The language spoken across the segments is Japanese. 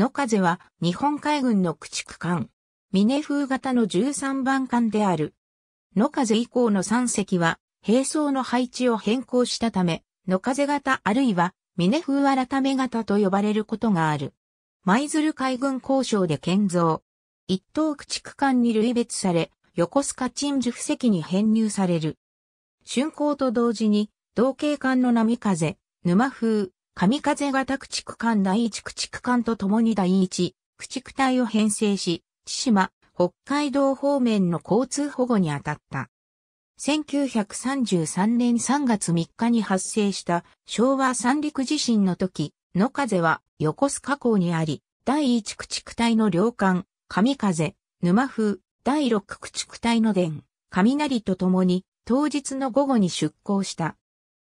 野風は日本海軍の駆逐艦。峰風型の13番艦である。野風以降の3隻は、兵装の配置を変更したため、野風型あるいは峰風改め型と呼ばれることがある。舞鶴海軍交渉で建造。一等駆逐艦に類別され、横須賀鎮守布石に編入される。竣工と同時に、同型艦の波風、沼風、神風型駆逐艦第一駆逐艦と共に第一駆逐隊を編成し、千島、北海道方面の交通保護に当たった。1933年3月3日に発生した昭和三陸地震の時、野風は横須賀港にあり、第一駆逐隊の領艦、神風、沼風、第六駆逐隊の伝、雷と共に当日の午後に出港した。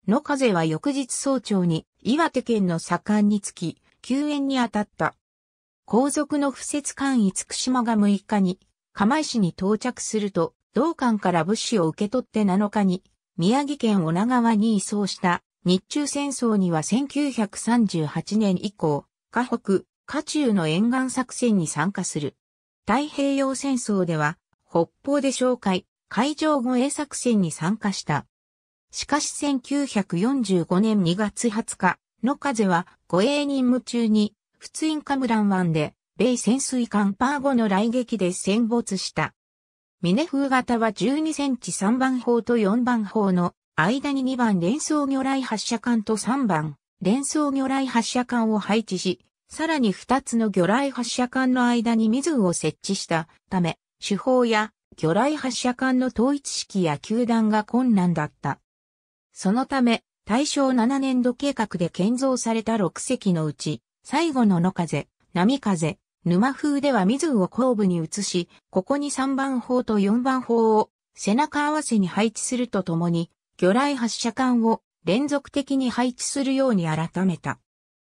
野風は翌日早朝に岩手県の左官につき、救援に当たった。皇族の不節官し島が6日に、釜石に到着すると、同館から物資を受け取って7日に、宮城県女川に移送した日中戦争には1938年以降、河北、河中の沿岸作戦に参加する。太平洋戦争では、北方で紹介、海上護衛作戦に参加した。しかし1945年2月20日、の風は護衛任務中に、仏印カムラン湾で、米潜水艦パーゴの来撃で戦没した。ミネ風型は12センチ3番砲と4番砲の間に2番連装魚雷発射管と3番連装魚雷発射管を配置し、さらに2つの魚雷発射管の間に水を設置したため、手法や魚雷発射管の統一式や球団が困難だった。そのため、大正7年度計画で建造された6隻のうち、最後の野風、波風、沼風では水を後部に移し、ここに3番砲と4番砲を背中合わせに配置するとともに、魚雷発射管を連続的に配置するように改めた。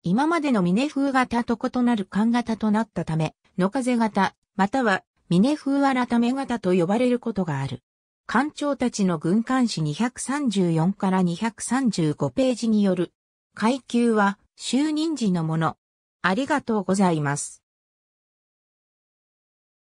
今までの峰風型と異なる艦型となったため、野風型、または峰風改め型と呼ばれることがある。艦長たちの軍艦誌234から235ページによる。階級は就任時のもの。ありがとうございます。